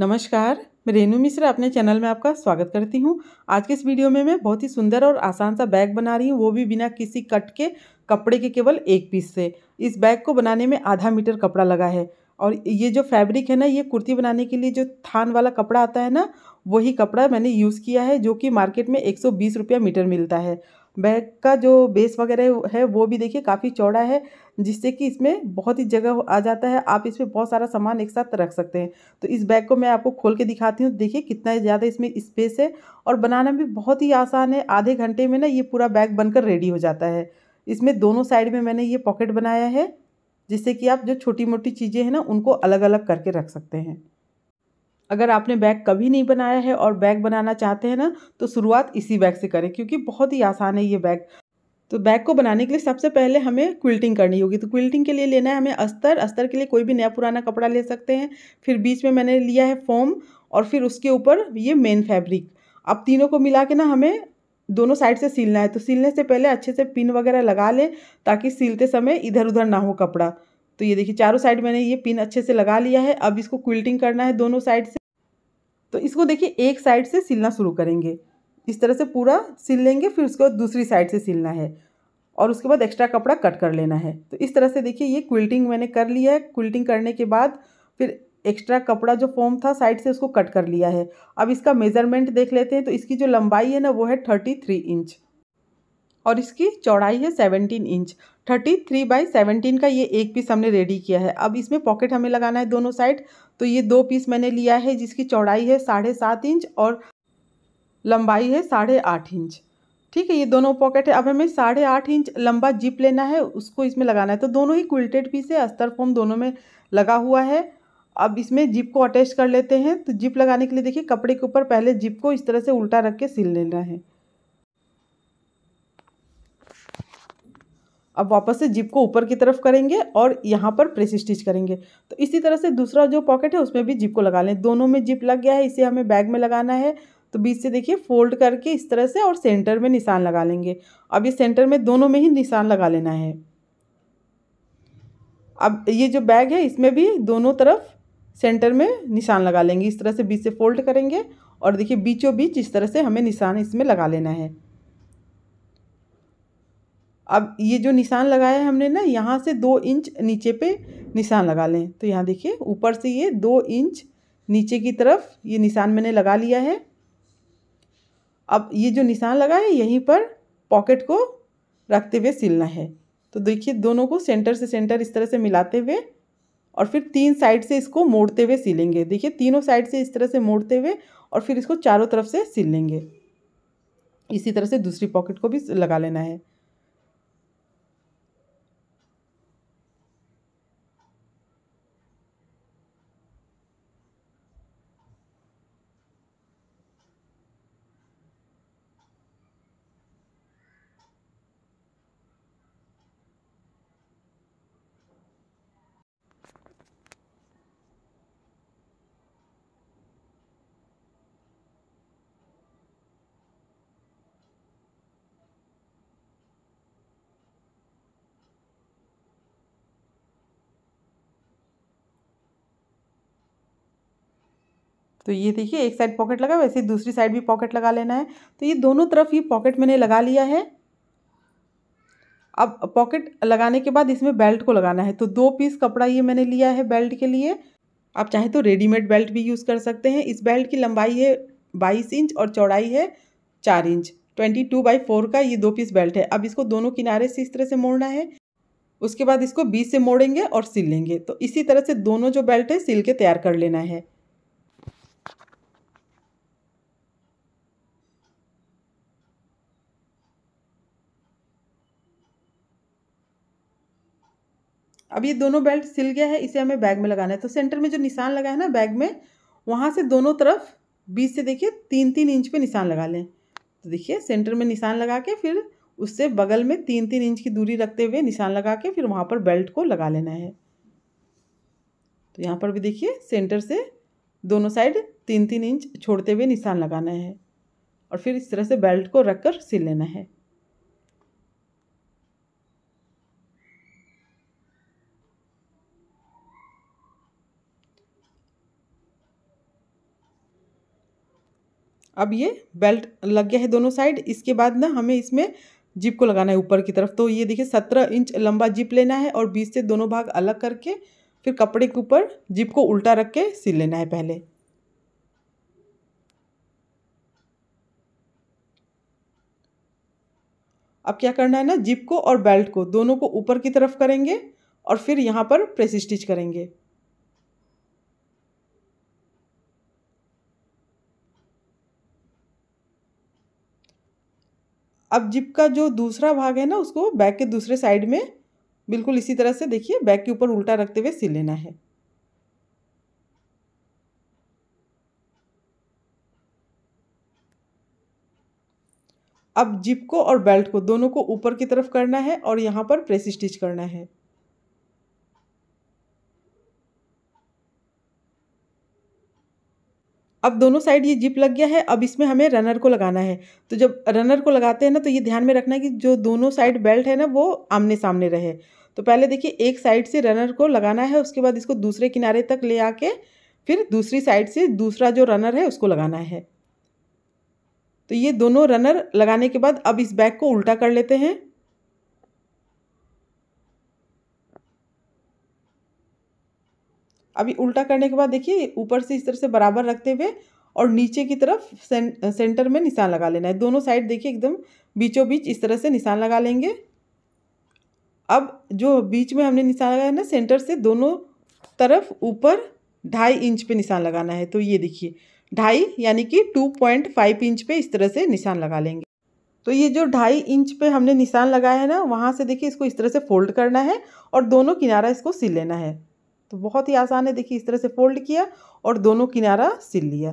नमस्कार मैं रेनू मिश्रा अपने चैनल में आपका स्वागत करती हूँ आज के इस वीडियो में मैं बहुत ही सुंदर और आसान सा बैग बना रही हूँ वो भी बिना किसी कट के कपड़े के केवल एक पीस से इस बैग को बनाने में आधा मीटर कपड़ा लगा है और ये जो फैब्रिक है ना ये कुर्ती बनाने के लिए जो थान वाला कपड़ा आता है ना वही कपड़ा मैंने यूज़ किया है जो कि मार्केट में एक सौ मीटर मिलता है बैग का जो बेस वगैरह है वो भी देखिए काफ़ी चौड़ा है जिससे कि इसमें बहुत ही जगह आ जाता है आप इसमें बहुत सारा सामान एक साथ रख सकते हैं तो इस बैग को मैं आपको खोल के दिखाती हूँ देखिए कितना ज़्यादा इसमें स्पेस है और बनाना भी बहुत ही आसान है आधे घंटे में ना ये पूरा बैग बनकर रेडी हो जाता है इसमें दोनों साइड में मैंने ये पॉकेट बनाया है जिससे कि आप जो छोटी मोटी चीज़ें हैं ना उनको अलग अलग करके रख सकते हैं अगर आपने बैग कभी नहीं बनाया है और बैग बनाना चाहते हैं ना तो शुरुआत इसी बैग से करें क्योंकि बहुत ही आसान है ये बैग तो बैग को बनाने के लिए सबसे पहले हमें क्विल्टिंग करनी होगी तो क्विल्टिंग के लिए लेना है हमें अस्तर अस्तर के लिए कोई भी नया पुराना कपड़ा ले सकते हैं फिर बीच में मैंने लिया है फोम और फिर उसके ऊपर ये मेन फैब्रिक अब तीनों को मिला के ना हमें दोनों साइड से सिलना है तो सिलने से पहले अच्छे से पिन वगैरह लगा लें ताकि सिलते समय इधर उधर ना हो कपड़ा तो ये देखिए चारों साइड मैंने ये पिन अच्छे से लगा लिया है अब इसको क्विल्टिंग करना है दोनों साइड से तो इसको देखिए एक साइड से सिलना शुरू करेंगे इस तरह से पूरा सिल लेंगे फिर उसको दूसरी साइड से सिलना है और उसके बाद एक्स्ट्रा कपड़ा कट कर लेना है तो इस तरह से देखिए ये क्विल्टिंग मैंने कर लिया है क्विल्टिंग करने के बाद फिर एक्स्ट्रा कपड़ा जो फॉर्म था साइड से उसको कट कर लिया है अब इसका मेज़रमेंट देख लेते हैं तो इसकी जो लंबाई है ना वो है थर्टी थ्री इंच और इसकी चौड़ाई है seventeen inch thirty three by seventeen का ये एक पीस हमने रेडी किया है अब इसमें पॉकेट हमें लगाना है दोनों साइड तो ये दो पीस मैंने लिया है जिसकी चौड़ाई है साढ़े सात इंच और लंबाई है साढ़े आठ इंच ठीक है ये दोनों पॉकेट है अब हमें साढ़े आठ इंच लंबा जिप लेना है उसको इसमें लगाना है तो दोनों ही क्विल्टेड पीस है अस्तर फोम दोनों में लगा हुआ है अब इसमें जिप को अटैच कर लेते हैं तो जिप लगाने के लिए देखिए कपड़े के ऊपर पहले जिप को इस तरह से उल्टा रख के सिल लेना है अब वापस से जिप को ऊपर की तरफ करेंगे और यहाँ पर प्रेस स्टिच करेंगे तो इसी तरह से दूसरा जो पॉकेट है उसमें भी जिप को लगा लें दोनों में जिप लग गया है इसे हमें बैग में लगाना है तो बीच से देखिए फोल्ड करके इस तरह से और सेंटर में निशान लगा लेंगे अब ये सेंटर में दोनों में ही निशान लगा लेना है अब ये जो बैग है इसमें भी दोनों तरफ सेंटर में निशान लगा लेंगे इस तरह से बीच से फोल्ड करेंगे और देखिए बीचों बीच इस तरह से हमें निशान इसमें लगा लेना है अब ये जो निशान लगाया है हमने ना यहाँ से दो इंच नीचे पे निशान लगा लें तो यहाँ देखिए ऊपर से ये दो इंच नीचे की तरफ ये निशान मैंने लगा लिया है अब ये जो निशान लगा है यहीं पर पॉकेट को रखते हुए सिलना है तो देखिए दोनों को सेंटर से सेंटर इस तरह से मिलाते हुए और फिर तीन साइड से इसको मोड़ते हुए सिलेंगे देखिए तीनों साइड से इस तरह से मोड़ते हुए और फिर इसको चारों तरफ से सिल लेंगे इसी तरह से दूसरी पॉकेट को भी लगा लेना है तो ये देखिए एक साइड पॉकेट लगा वैसे ही दूसरी साइड भी पॉकेट लगा लेना है तो ये दोनों तरफ ये पॉकेट मैंने लगा लिया है अब पॉकेट लगाने के बाद इसमें बेल्ट को लगाना है तो दो पीस कपड़ा ये मैंने लिया है बेल्ट के लिए आप चाहे तो रेडीमेड बेल्ट भी यूज़ कर सकते हैं इस बेल्ट की लंबाई है बाईस इंच और चौड़ाई है चार inch twenty two by four का ये दो पीस बेल्ट है अब इसको दोनों किनारे से इस तरह से मोड़ना है उसके बाद इसको बीस से मोड़ेंगे और सिल लेंगे तो इसी तरह से दोनों जो बेल्ट है सिल के तैयार कर लेना है अब ये दोनों बेल्ट सिल गया है इसे हमें बैग में लगाना है तो सेंटर में जो निशान लगा है ना बैग में वहाँ से दोनों तरफ बीच से देखिए तीन तीन इंच पे निशान लगा लें तो देखिए सेंटर में निशान लगा के फिर उससे बगल में तीन तीन इंच की दूरी रखते हुए निशान लगा के फिर वहाँ पर बेल्ट को लगा लेना है तो यहाँ पर भी देखिए सेंटर से दोनों साइड तीन तीन इंच छोड़ते हुए निशान लगाना है और फिर इस तरह से बेल्ट को रख कर सिल लेना है अब ये बेल्ट लग गया है दोनों साइड इसके बाद ना हमें इसमें जिप को लगाना है ऊपर की तरफ तो ये देखिए सत्रह इंच लंबा जिप लेना है और बीच से दोनों भाग अलग करके फिर कपड़े के ऊपर जिप को उल्टा रख के सिल लेना है पहले अब क्या करना है ना जिप को और बेल्ट को दोनों को ऊपर की तरफ करेंगे और फिर यहाँ पर प्रेस स्टिच करेंगे अब जिप का जो दूसरा भाग है ना उसको बैक के दूसरे साइड में बिल्कुल इसी तरह से देखिए बैक के ऊपर उल्टा रखते हुए सिल लेना है अब जिप को और बेल्ट को दोनों को ऊपर की तरफ करना है और यहाँ पर प्रेस स्टिच करना है अब दोनों साइड ये जिप लग गया है अब इसमें हमें रनर को लगाना है तो जब रनर को लगाते हैं ना तो ये ध्यान में रखना है कि जो दोनों साइड बेल्ट है ना वो आमने सामने रहे तो पहले देखिए एक साइड से रनर को लगाना है उसके बाद इसको दूसरे किनारे तक ले आके फिर दूसरी साइड से दूसरा जो रनर है उसको लगाना है तो ये दोनों रनर लगाने के बाद अब इस बैग को उल्टा कर लेते हैं अभी उल्टा करने के बाद देखिए ऊपर से इस तरह से बराबर रखते हुए और नीचे की तरफ सें, सेंटर में निशान लगा लेना है दोनों साइड देखिए एकदम बीचों बीच इस तरह से निशान लगा लेंगे अब जो बीच में हमने निशान लगाया है ना सेंटर से दोनों तरफ ऊपर ढाई इंच पे निशान लगाना है तो ये देखिए ढाई यानी कि टू पॉइंट फाइव इंच पे इस तरह से निशान लगा लेंगे तो ये जो ढाई इंच पे हमने निशान लगाया है ना वहाँ से देखिए इसको इस तरह से फोल्ड करना है और दोनों किनारा इसको सिल लेना है तो बहुत ही आसान है देखिए इस तरह से फोल्ड किया और दोनों किनारा सिल लिया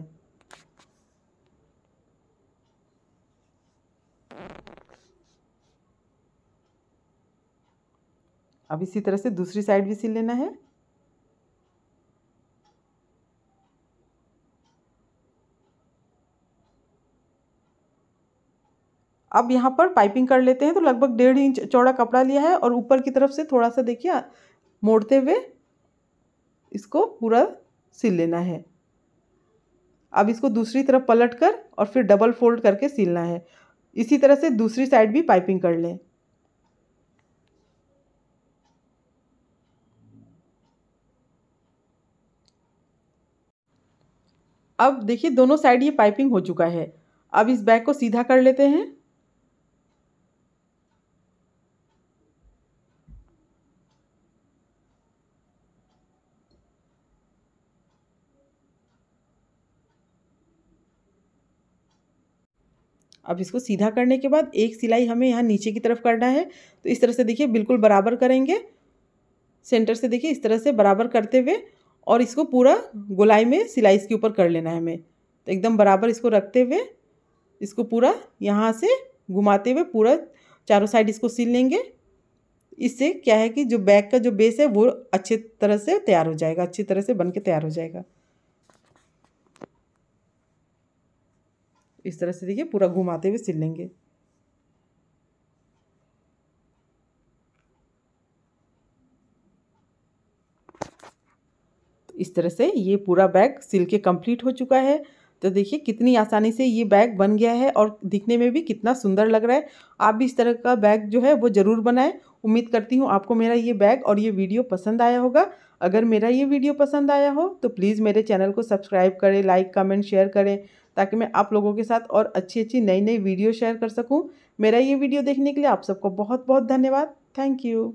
अब इसी तरह से दूसरी साइड भी सिल लेना है अब यहाँ पर पाइपिंग कर लेते हैं तो लगभग डेढ़ इंच चौड़ा कपड़ा लिया है और ऊपर की तरफ से थोड़ा सा देखिए मोड़ते हुए इसको पूरा सिल लेना है अब इसको दूसरी तरफ पलट कर और फिर डबल फोल्ड करके सिलना है इसी तरह से दूसरी साइड भी पाइपिंग कर लें अब देखिए दोनों साइड ये पाइपिंग हो चुका है अब इस बैग को सीधा कर लेते हैं अब इसको सीधा करने के बाद एक सिलाई हमें यहाँ नीचे की तरफ करना है तो इस तरह से देखिए बिल्कुल बराबर करेंगे सेंटर से देखिए इस तरह से बराबर करते हुए और इसको पूरा गोलाई में सिलाई इसके ऊपर कर लेना है हमें तो एकदम बराबर इसको रखते हुए इसको पूरा यहाँ से घुमाते हुए पूरा चारों साइड इसको सिल लेंगे इससे क्या है कि जो बैक का जो बेस है वो अच्छे तरह से तैयार हो जाएगा अच्छी तरह से बन के तैयार हो जाएगा इस तरह से देखिए पूरा घुमाते हुए सिल लेंगे तो इस तरह से ये पूरा बैग सिल के कंप्लीट हो चुका है तो देखिए कितनी आसानी से ये बैग बन गया है और दिखने में भी कितना सुंदर लग रहा है आप भी इस तरह का बैग जो है वो ज़रूर बनाएं उम्मीद करती हूँ आपको मेरा ये बैग और ये वीडियो पसंद आया होगा अगर मेरा ये वीडियो पसंद आया हो तो प्लीज़ मेरे चैनल को सब्सक्राइब करें लाइक कमेंट शेयर करें ताकि मैं आप लोगों के साथ और अच्छी अच्छी नई नई वीडियो शेयर कर सकूँ मेरा ये वीडियो देखने के लिए आप सबको बहुत बहुत धन्यवाद थैंक यू